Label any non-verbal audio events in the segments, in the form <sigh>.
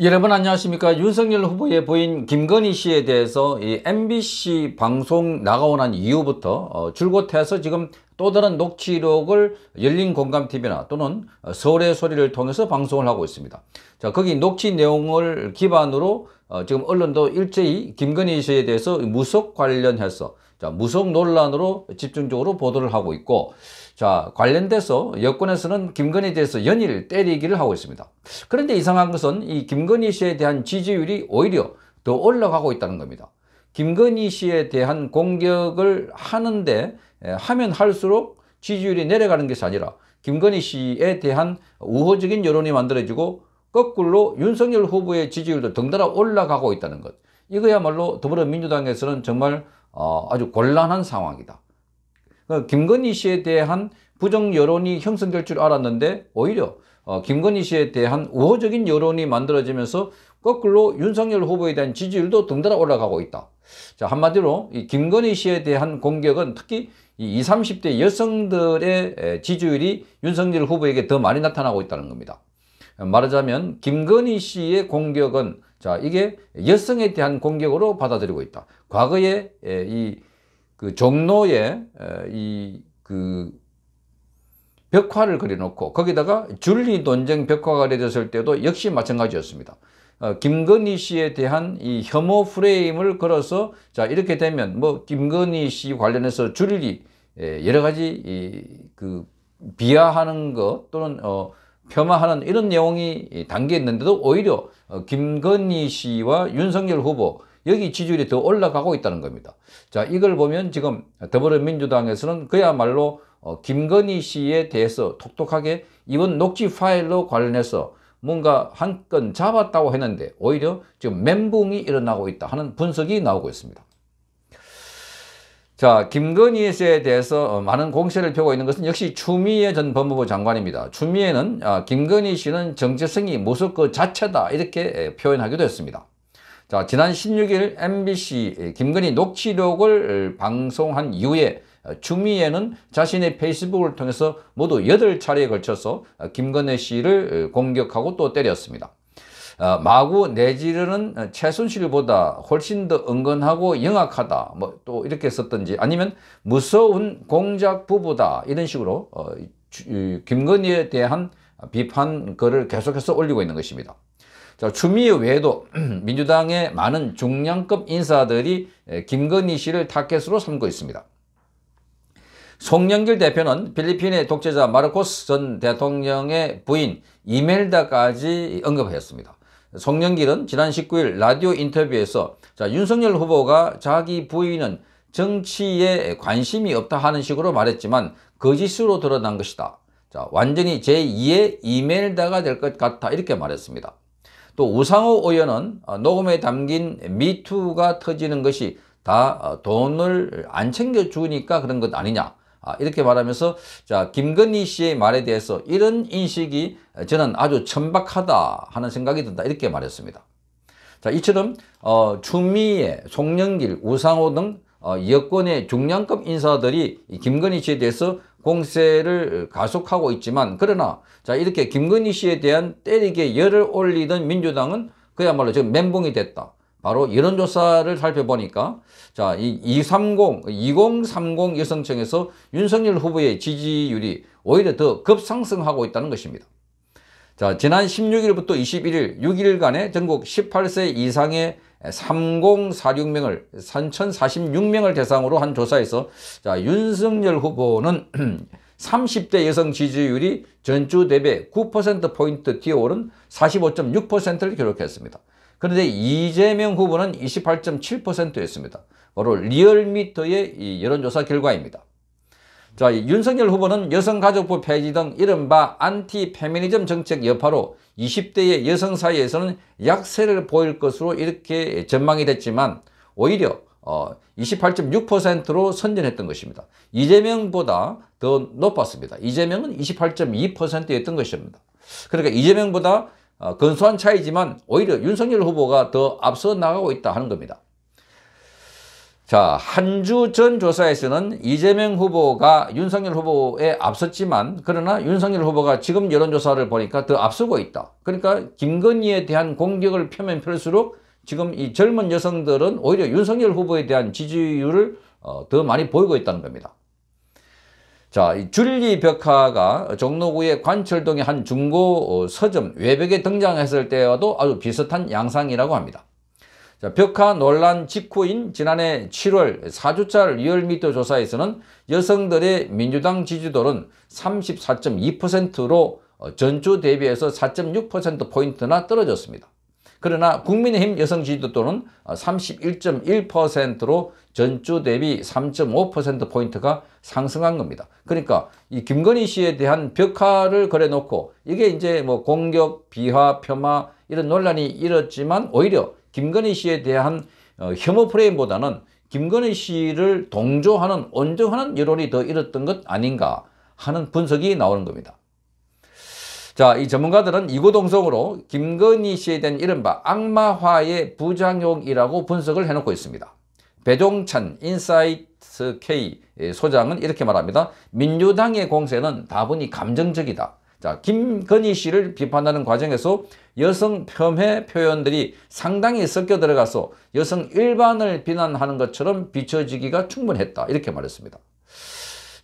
여러분 안녕하십니까 윤석열 후보의 부인 김건희 씨에 대해서 이 MBC 방송 나가고 난 이후부터 어, 줄곧해서 지금 또 다른 녹취록을 열린 공감TV나 또는 서울의 소리를 통해서 방송을 하고 있습니다 자 거기 녹취 내용을 기반으로 어, 지금 언론도 일제히 김건희 씨에 대해서 무속 관련해서 자, 무속 논란으로 집중적으로 보도를 하고 있고 자 관련돼서 여권에서는 김건희에 대해서 연일 때리기를 하고 있습니다. 그런데 이상한 것은 이 김건희 씨에 대한 지지율이 오히려 더 올라가고 있다는 겁니다. 김건희 씨에 대한 공격을 하는데 하면 할수록 지지율이 내려가는 것이 아니라 김건희 씨에 대한 우호적인 여론이 만들어지고 거꾸로 윤석열 후보의 지지율도 덩달아 올라가고 있다는 것. 이거야말로 더불어민주당에서는 정말 어, 아주 곤란한 상황이다. 그 김건희 씨에 대한 부정 여론이 형성될 줄 알았는데 오히려 어, 김건희 씨에 대한 우호적인 여론이 만들어지면서 거꾸로 윤석열 후보에 대한 지지율도 덩달아 올라가고 있다. 자, 한마디로 이 김건희 씨에 대한 공격은 특히 이 20, 30대 여성들의 지지율이 윤석열 후보에게 더 많이 나타나고 있다는 겁니다. 말하자면 김건희 씨의 공격은 자 이게 여성에 대한 공격으로 받아들이고 있다. 과거에 이그 종로에 이그 벽화를 그려놓고 거기다가 줄리 논쟁 벽화가 그려졌을 때도 역시 마찬가지였습니다. 어, 김건희 씨에 대한 이 혐오 프레임을 걸어서 자 이렇게 되면 뭐 김건희 씨 관련해서 줄리 여러 가지 이그 비하하는 것 또는 어 폄하하는 이런 내용이 담겨 있는데도 오히려 어, 김건희 씨와 윤석열 후보 여기 지지율이 더 올라가고 있다는 겁니다. 자 이걸 보면 지금 더불어민주당에서는 그야말로 어, 김건희 씨에 대해서 톡톡하게 이번 녹취 파일로 관련해서 뭔가 한 건 잡았다고 했는데 오히려 지금 멘붕이 일어나고 있다 하는 분석이 나오고 있습니다. 자, 김건희 씨에 대해서 어, 많은 공세를 펴고 있는 것은 역시 추미애 전 법무부 장관입니다. 추미애는 아, 김건희 씨는 정체성이 모습 그 자체다 이렇게 예, 표현하기도 했습니다. 자, 지난 16일 MBC 예, 김건희 녹취록을 어, 방송한 이후에 어, 추미애는 자신의 페이스북을 통해서 모두 8차례에 걸쳐서 김건희 씨를 공격하고 또 때렸습니다. 어, 마구 내지르는 최순실보다 훨씬 더 은근하고 영악하다 뭐 또 이렇게 썼던지 아니면 무서운 공작 부부다 이런 식으로 어, 김건희에 대한 비판 글을 계속해서 올리고 있는 것입니다. 자, 추미애 외에도 <clears throat> 민주당의 많은 중량급 인사들이 김건희 씨를 타겟으로 삼고 있습니다. 송영길 대표는 필리핀의 독재자 마르코스 전 대통령의 부인 이멜다까지 언급했습니다. 송영길은 지난 19일 라디오 인터뷰에서 자, 윤석열 후보가 자기 부인은 정치에 관심이 없다 하는 식으로 말했지만 거짓으로 그 드러난 것이다. 자, 완전히 제2의 이멜다가될 것 같아 이렇게 말했습니다. 또 우상호 의원은 어, 녹음에 담긴 미투가 터지는 것이 다 어, 돈을 안 챙겨주니까 그런 것 아니냐. 아, 이렇게 말하면서 자 김건희 씨의 말에 대해서 이런 인식이 저는 아주 천박하다 하는 생각이 든다 이렇게 말했습니다. 자 이처럼 어, 추미애, 송영길, 우상호 등 어, 여권의 중량급 인사들이 김건희 씨에 대해서 공세를 가속하고 있지만 그러나 자 이렇게 김건희 씨에 대한 때리게 열을 올리던 민주당은 그야말로 지금 멘붕이 됐다. 바로 여론조사를 살펴보니까 자, 이 230, 2030 여성층에서 윤석열 후보의 지지율이 오히려 더 급상승하고 있다는 것입니다. 자, 지난 16일부터 21일 6일간에 전국 18세 이상의 3046명을 3046명을 대상으로 한 조사에서 자, 윤석열 후보는 30대 <clears throat> 여성 지지율이 전주 대비 9%포인트 뛰어오른 45.6%를 기록했습니다. 그런데 이재명 후보는 28.7%였습니다. 바로 리얼미터의 이 여론조사 결과입니다. 자, 윤석열 후보는 여성가족부 폐지 등 이른바 안티 페미니즘 정책 여파로 20대의 여성 사이에서는 약세를 보일 것으로 이렇게 전망이 됐지만 오히려 28.6%로 어, 선전했던 것입니다. 이재명보다 더 높았습니다. 이재명은 28.2%였던 것입니다. 그러니까 이재명보다 어, 근소한 차이지만 오히려 윤석열 후보가 더 앞서 나가고 있다 하는 겁니다. 자, 한 주 전 조사에서는 이재명 후보가 윤석열 후보에 앞섰지만 그러나 윤석열 후보가 지금 여론조사를 보니까 더 앞서고 있다. 그러니까 김건희에 대한 공격을 펴면 펼수록 지금 이 젊은 여성들은 오히려 윤석열 후보에 대한 지지율을 어, 더 많이 보이고 있다는 겁니다. 자, 이 줄리 벽화가 종로구의 관철동의 한 중고 어, 서점 외벽에 등장했을 때와도 아주 비슷한 양상이라고 합니다. 자, 벽화 논란 직후인 지난해 7월 4주차 리얼미터 조사에서는 여성들의 민주당 지지도는 34.2%로 어, 전주 대비해서 4.6%포인트나 떨어졌습니다. 그러나 국민의힘 여성 지지도는 31.1%로 어, 전주 대비 3.5%포인트가 상승한 겁니다. 그러니까 이 김건희 씨에 대한 벽화를 그려놓고 이게 이제 뭐 공격, 비하, 폄하 이런 논란이 일었지만 오히려 김건희 씨에 대한 어, 혐오 프레임보다는 김건희 씨를 동조하는, 온정하는 여론이 더 일었던 것 아닌가 하는 분석이 나오는 겁니다. 자, 이 전문가들은 이고동성으로 김건희 씨에 대한 이른바 악마화의 부작용이라고 분석을 해놓고 있습니다. 배종찬 인사이트 K 소장은 이렇게 말합니다. 민주당의 공세는 다분히 감정적이다. 자, 김건희 씨를 비판하는 과정에서 여성 폄훼 표현들이 상당히 섞여 들어가서 여성 일반을 비난하는 것처럼 비춰지기가 충분했다. 이렇게 말했습니다.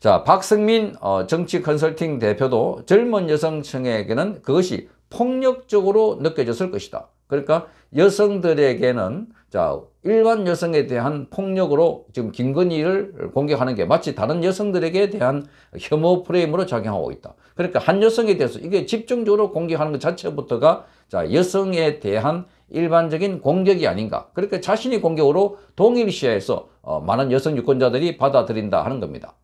자, 박승민 어, 정치 컨설팅 대표도 젊은 여성층에게는 그것이 폭력적으로 느껴졌을 것이다. 그러니까 여성들에게는 자 일반 여성에 대한 폭력으로 지금 김건희를 공격하는 게 마치 다른 여성들에게 대한 혐오 프레임으로 작용하고 있다. 그러니까 한 여성에 대해서 이게 집중적으로 공격하는 것 자체부터가 자 여성에 대한 일반적인 공격이 아닌가. 그러니까 자신이 공격으로 동일시해서 어, 많은 여성 유권자들이 받아들인다 하는 겁니다.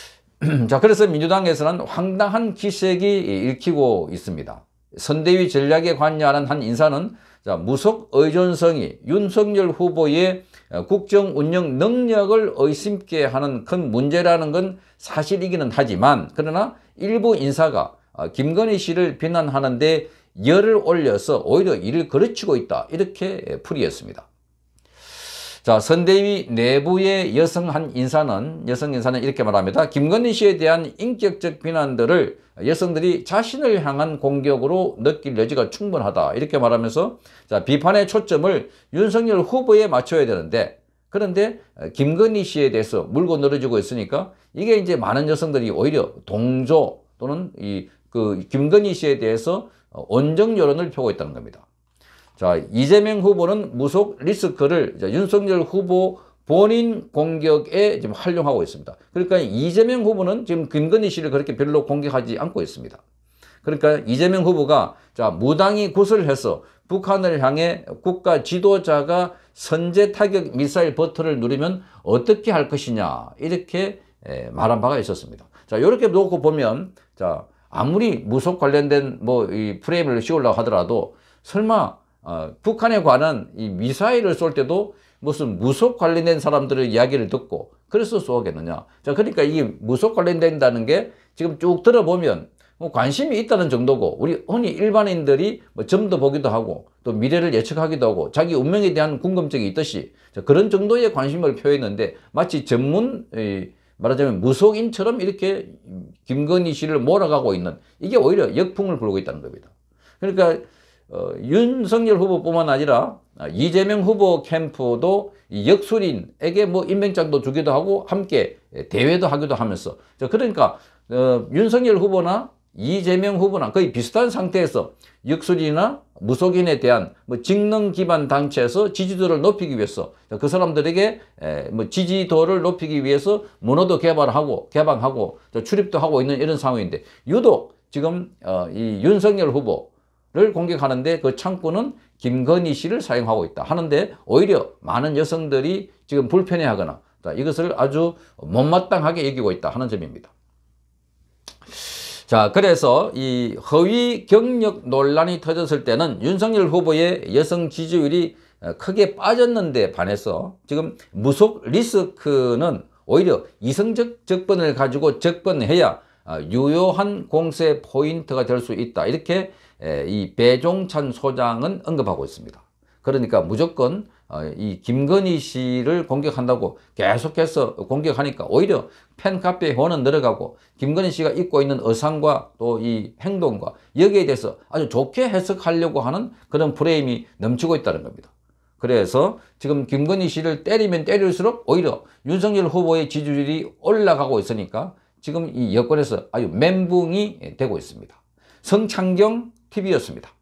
<clears throat> 자 그래서 민주당에서는 황당한 기색이 읽히고 있습니다. 선대위 전략에 관여하는 한 인사는 자, 무속 의존성이 윤석열 후보의 어, 국정 운영 능력을 의심케 하는 큰 문제라는 건 사실이기는 하지만 그러나 일부 인사가 어, 김건희 씨를 비난하는데 열을 올려서 오히려 이를 거르치고 있다 이렇게 예, 풀이했습니다. 자, 선대위 내부의 여성 한 인사는, 여성 인사는 이렇게 말합니다. 김건희 씨에 대한 인격적 비난들을 여성들이 자신을 향한 공격으로 느낄 여지가 충분하다. 이렇게 말하면서 자, 비판의 초점을 윤석열 후보에 맞춰야 되는데 그런데 김건희 씨에 대해서 물고 늘어지고 있으니까 이게 이제 많은 여성들이 오히려 동조 또는 이 그 김건희 씨에 대해서 어, 온정 여론을 펴고 있다는 겁니다. 자, 이재명 후보는 무속 리스크를 윤석열 후보 본인 공격에 지금 활용하고 있습니다. 그러니까 이재명 후보는 지금 김건희 씨를 그렇게 별로 공격하지 않고 있습니다. 그러니까 이재명 후보가 자 무당이 굿을 해서 북한을 향해 국가 지도자가 선제 타격 미사일 버튼을 누르면 어떻게 할 것이냐 이렇게 예, 말한 바가 있었습니다. 자 이렇게 놓고 보면 자 아무리 무속 관련된 뭐 이 프레임을 씌우려고 하더라도 설마 어, 북한에 관한 이 미사일을 쏠 때도 무슨 무속 관련된 사람들의 이야기를 듣고 그래서 쏘겠느냐. 자, 그러니까 이 무속 관련된다는 게 지금 쭉 들어보면 뭐 관심이 있다는 정도고 우리 흔히 일반인들이 뭐 점도 보기도 하고 또 미래를 예측하기도 하고 자기 운명에 대한 궁금증이 있듯이 자, 그런 정도의 관심을 표했는데 마치 전문 이, 말하자면 무속인처럼 이렇게 김건희 씨를 몰아가고 있는 이게 오히려 역풍을 불고 있다는 겁니다. 그러니까 어, 윤석열 후보뿐만 아니라 아, 이재명 후보 캠프도 역술인에게 뭐 임명장도 주기도 하고 함께 대회도 하기도 하면서 그러니까 어, 윤석열 후보나 이재명 후보나 거의 비슷한 상태에서 역술이나 무속인에 대한 뭐 직능 기반 단체에서 지지도를 높이기 위해서 그 사람들에게 뭐 지지도를 높이기 위해서 문호도 개발하고 개방하고 출입도 하고 있는 이런 상황인데 유독 지금 어, 이 윤석열 후보 를 공격하는데 그 창구는 김건희 씨를 사용하고 있다 하는데 오히려 많은 여성들이 지금 불편해하거나 이것을 아주 못마땅하게 여기고 있다 하는 점입니다. 자 그래서 이 허위 경력 논란이 터졌을 때는 윤석열 후보의 여성 지지율이 어, 크게 빠졌는데 반해서 지금 무속 리스크는 오히려 이성적 적번을 가지고 적번해야 아, 유효한 공세 포인트가 될 수 있다. 이렇게 이 배종찬 소장은 언급하고 있습니다. 그러니까 무조건 어, 이 김건희 씨를 공격한다고 계속해서 공격하니까 오히려 팬카페 회원은 늘어가고 김건희 씨가 입고 있는 의상과 또 이 행동과 여기에 대해서 아주 좋게 해석하려고 하는 그런 프레임이 넘치고 있다는 겁니다. 그래서 지금 김건희 씨를 때리면 때릴수록 오히려 윤석열 후보의 지지율이 올라가고 있으니까 지금 이 여권에서 아주 멘붕이 되고 있습니다. 성창경 TV였습니다.